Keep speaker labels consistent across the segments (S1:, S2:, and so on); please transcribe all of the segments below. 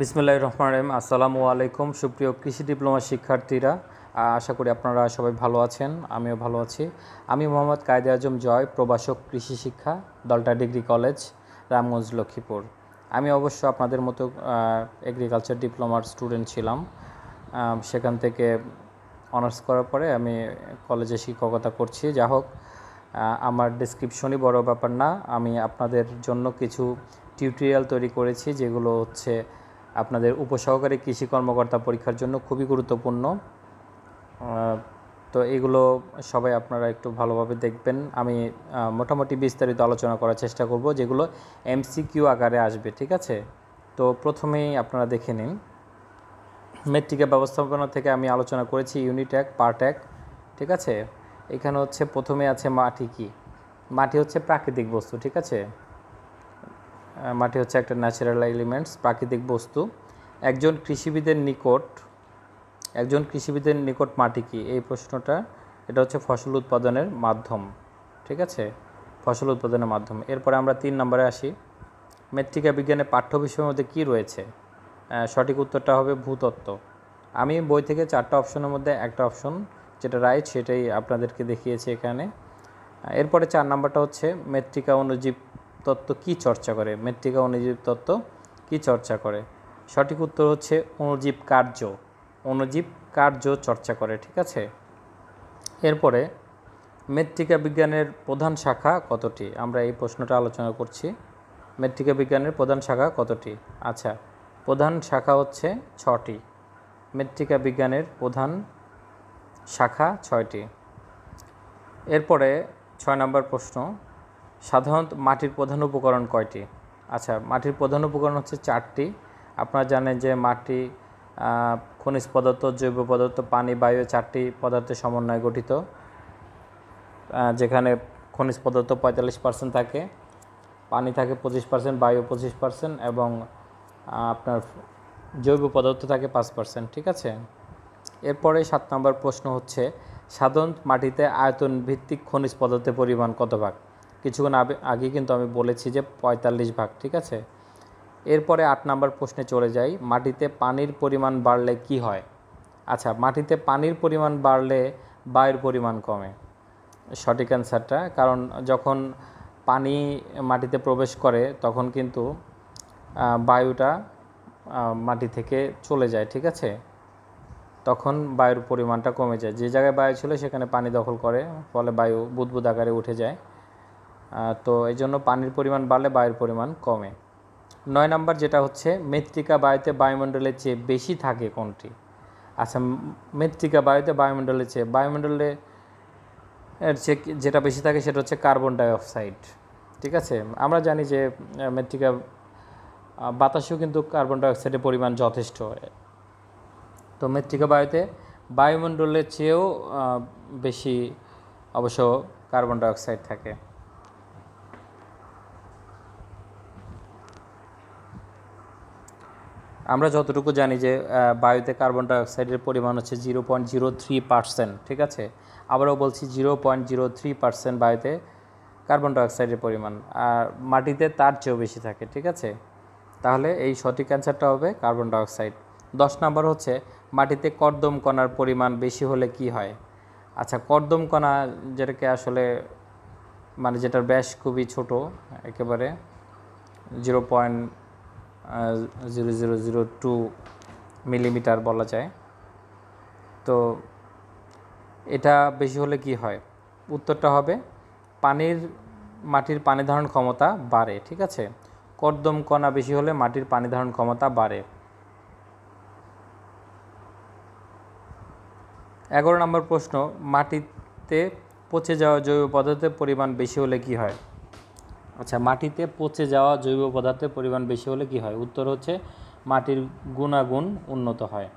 S1: বিসমুল্লাহ রহমান রহিম আসসালামু আলাইকুম সুপ্রিয় কৃষি ডিপ্লোমা শিক্ষার্থীরা আশা করি আপনারা সবাই ভালো আছেন আমিও ভালো আছি আমি মোহাম্মদ কায়দে আজম জয় প্রবাসক কৃষি শিক্ষা দলটা ডিগ্রি কলেজ রামগঞ্জ লক্ষ্মীপুর আমি অবশ্য আপনাদের মতো এগ্রিকালচার ডিপ্লোমার স্টুডেন্ট ছিলাম সেখান থেকে অনার্স করার পরে আমি কলেজে শিক্ষকতা করছি যা হোক আমার ডিসক্রিপশনই বড় ব্যাপার না আমি আপনাদের জন্য কিছু টিউটোরিয়াল তৈরি করেছি যেগুলো হচ্ছে আপনাদের উপসহকারী কৃষি কর্মকর্তা পরীক্ষার জন্য খুবই গুরুত্বপূর্ণ তো এগুলো সবাই আপনারা একটু ভালোভাবে দেখবেন আমি মোটামুটি বিস্তারিত আলোচনা করার চেষ্টা করব যেগুলো এমসিকিউ আকারে আসবে ঠিক আছে তো প্রথমেই আপনারা দেখে নিন মেট্রিকের ব্যবস্থাপনা থেকে আমি আলোচনা করেছি ইউনিট এক পার্ট এক ঠিক আছে এখানে হচ্ছে প্রথমে আছে মাটি কি মাটি হচ্ছে প্রাকৃতিক বস্তু ঠিক আছে মাটি হচ্ছে একটা ন্যাচারাল এলিমেন্টস প্রাকৃতিক বস্তু একজন কৃষিবিদের নিকট একজন কৃষিবিদের নিকট মাটি কি এই প্রশ্নটা এটা হচ্ছে ফসল উৎপাদনের মাধ্যম ঠিক আছে ফসল উৎপাদনের মাধ্যম এরপরে আমরা তিন নম্বরে আসি মেট্রিকা বিজ্ঞানে পাঠ্য বিষয়ের মধ্যে কী রয়েছে সঠিক উত্তরটা হবে ভূতত্ত্ব আমি বই থেকে চারটা অপশনের মধ্যে একটা অপশন যেটা রাইট সেটাই আপনাদেরকে দেখিয়েছি এখানে এরপরে চার নাম্বারটা হচ্ছে মেট্রিকা অনুজীব তত্ত্ব কি চর্চা করে মৃত্তিকা অনুজীব তত্ত্ব কি চর্চা করে সঠিক উত্তর হচ্ছে অনুজীব কার্য অনুজীব কার্য চর্চা করে ঠিক আছে এরপরে মৃত্তিকা বিজ্ঞানের প্রধান শাখা কতটি আমরা এই প্রশ্নটা আলোচনা করছি মৃত্তিকা বিজ্ঞানের প্রধান শাখা কতটি আচ্ছা প্রধান শাখা হচ্ছে ছটি মৃত্তিকা বিজ্ঞানের প্রধান শাখা ছয়টি এরপরে ছয় নম্বর প্রশ্ন সাধারণত মাটির প্রধান উপকরণ কয়টি আচ্ছা মাটির প্রধান উপকরণ হচ্ছে চারটি আপনারা জানেন যে মাটি খনিজ পদার্থ জৈব পদার্থ পানি বায়ু চারটি পদার্থের সমন্বয়ে গঠিত যেখানে খনিজ পদার্থ পঁয়তাল্লিশ পার্সেন্ট থাকে পানি থাকে পঁচিশ পার্সেন্ট বায়ু পঁচিশ পার্সেন্ট এবং আপনার জৈব পদার্থ থাকে পাঁচ পার্সেন্ট ঠিক আছে এরপরে সাত নম্বর প্রশ্ন হচ্ছে সাধারণ মাটিতে আয়তন ভিত্তিক খনিজ পদার্থের পরিমাণ কত ভাগ কিছুক্ষণ আগে কিন্তু আমি বলেছি যে পঁয়তাল্লিশ ভাগ ঠিক আছে এরপরে আট নাম্বার প্রশ্নে চলে যাই মাটিতে পানির পরিমাণ বাড়লে কি হয় আচ্ছা মাটিতে পানির পরিমাণ বাড়লে বায়ুর পরিমাণ কমে সঠিক অ্যান্সারটা কারণ যখন পানি মাটিতে প্রবেশ করে তখন কিন্তু বায়ুটা মাটি থেকে চলে যায় ঠিক আছে তখন বায়ুর পরিমাণটা কমে যায় যে জায়গায় বায়ু ছিল সেখানে পানি দখল করে ফলে বায়ু বুদবুদ আকারে উঠে যায় তো এই জন্য পানির পরিমাণ বাড়লে বায়ুর পরিমাণ কমে নয় নাম্বার যেটা হচ্ছে মৃত্তিকা বায়ুতে বায়ুমণ্ডলের চেয়ে বেশি থাকে কোনটি আচ্ছা মৃত্তিকা বায়ুতে বায়ুমণ্ডলের চেয়ে বায়ুমণ্ডলে এর চেয়ে যেটা বেশি থাকে সেটা হচ্ছে কার্বন ডাইঅক্সাইড ঠিক আছে আমরা জানি যে মৃত্তিকা বাতাসেও কিন্তু কার্বন ডাইঅক্সাইডের পরিমাণ যথেষ্ট তো মৃত্তিকা বায়ুতে বায়ুমণ্ডলের চেয়েও বেশি অবশ্য কার্বন ডাইঅক্সাইড থাকে আমরা যতটুকু জানি যে বায়ুতে কার্বন ডাইঅক্সাইডের পরিমাণ হচ্ছে zero point zero three percent ঠিক আছে আবারও বলছি zero point zero three percent বায়ুতে কার্বন ডাইঅক্সাইডের পরিমাণ আর মাটিতে তার চেয়েও বেশি থাকে ঠিক আছে তাহলে এই সঠিক অ্যান্সারটা হবে কার্বন ডাইঅক্সাইড দশ নম্বর হচ্ছে মাটিতে কর্দম কণার পরিমাণ বেশি হলে কি হয় আচ্ছা কর্দম কণা যেটাকে আসলে মানে যেটার ব্যাস খুবই ছোট একেবারে zero point zero zero zero two millimetre বলা যায় তো এটা বেশি হলে কি হয় উত্তরটা হবে পানির মাটির পানি ধারণ ক্ষমতা বাড়ে ঠিক আছে কর্দম কণা বেশি হলে মাটির পানি ধারণ ক্ষমতা বাড়ে এগারো নম্বর প্রশ্ন মাটিতে পচে যাওয়া জৈব পদার্থের পরিমাণ বেশি হলে কি হয় আচ্ছা মাটিতে পচে যাওয়া জৈব পদার্থের পরিমাণ বেশি হলে কি হয় উত্তর হচ্ছে মাটির গুণাগুণ উন্নত হয়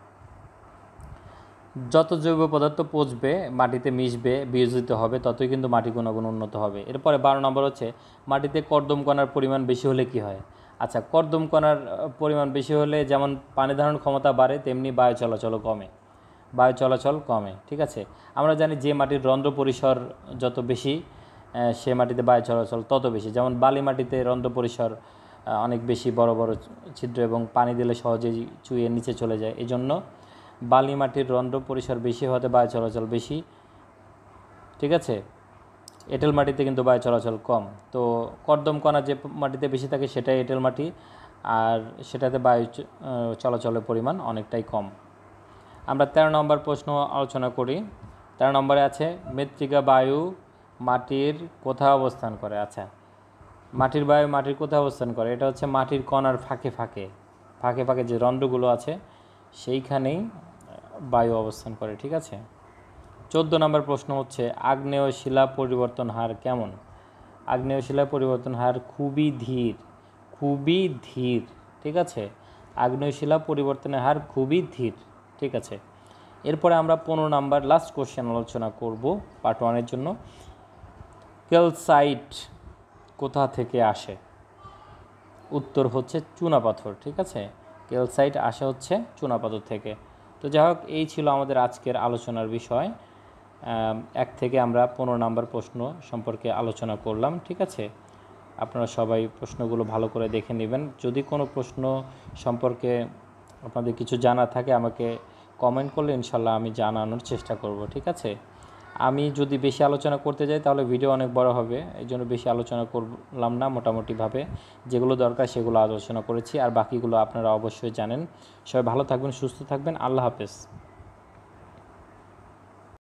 S1: যত জৈব পদার্থ পচবে মাটিতে মিশবে বিয়োজিত হবে ততই কিন্তু মাটি গুণাগুণ উন্নত হবে এরপরে বারো নম্বর হচ্ছে মাটিতে কর্দম কণার পরিমাণ বেশি হলে কি হয় আচ্ছা কর্দম কণার পরিমাণ বেশি হলে যেমন পানি ধারণ ক্ষমতা বাড়ে তেমনি বায়ু চলাচলও কমে বায়ু চলাচল কমে ঠিক আছে আমরা জানি যে মাটির রন্ধ্র পরিসর যত বেশি সে মাটিতে বায়ু চলাচল তত বেশি যেমন বালি মাটিতে রন্ধ্র পরিসর অনেক বেশি বড় বড় ছিদ্র এবং পানি দিলে সহজেই চুইয়ে নিচে চলে যায় এজন্য বালি মাটির রন্ধ্র পরিসর বেশি হতে বায়ু চলাচল বেশি ঠিক আছে এঁটেল মাটিতে কিন্তু বায়ু চলাচল কম তো কর্দম কণা যে মাটিতে বেশি থাকে সেটাই এঁটেল মাটি আর সেটাতে বায়ু চলাচলের পরিমাণ অনেকটাই কম আমরা তেরো নম্বর প্রশ্ন আলোচনা করি তেরো নম্বরে আছে মৃত্তিকা বায়ু মাটির কোথায় অবস্থান করে আচ্ছা মাটির বায়ু মাটির কোথায় অবস্থান করে এটা হচ্ছে মাটির কণার ফাঁকে ফাঁকে ফাঁকে ফাঁকে যে রন্ধ্রগুলো আছে সেইখানেই বায়ু অবস্থান করে ঠিক আছে চোদ্দ নম্বর প্রশ্ন হচ্ছে আগ্নেয় শিলা পরিবর্তন হার কেমন আগ্নেয় শিলা পরিবর্তন হার খুবই ধীর খুবই ধীর ঠিক আছে আগ্নেয় শিলা পরিবর্তনের হার খুবই ধীর ঠিক আছে এরপরে আমরা পনেরো নাম্বার লাস্ট কোশ্চেন আলোচনা করব পার্ট ওয়ানের জন্য ক্যালসাইট কোথা থেকে আসে উত্তর হচ্ছে চুনাপাথর ঠিক আছে ক্যালসাইট আসে হচ্ছে চুনাপাথর থেকে তো যাই হোক এই ছিল আমাদের আজকের আলোচনার বিষয় এক থেকে আমরা পনেরো নাম্বার প্রশ্ন সম্পর্কে আলোচনা করলাম ঠিক আছে আপনারা সবাই প্রশ্নগুলো ভালো করে দেখে নেবেন যদি কোনো প্রশ্ন সম্পর্কে আপনাদের কিছু জানা থাকে আমাকে কমেন্ট করলে ইনশাল্লাহ আমি জানানোর চেষ্টা করব ঠিক আছে আমি যদি বেশি আলোচনা করতে যাই তাহলে ভিডিও অনেক বড় হবে এই জন্য বেশি আলোচনা করলাম না মোটামুটিভাবে যেগুলো দরকার সেগুলো আলোচনা করেছি আর বাকিগুলো আপনারা অবশ্যই জানেন সবাই ভালো থাকবেন সুস্থ থাকবেন আল্লাহ হাফেজ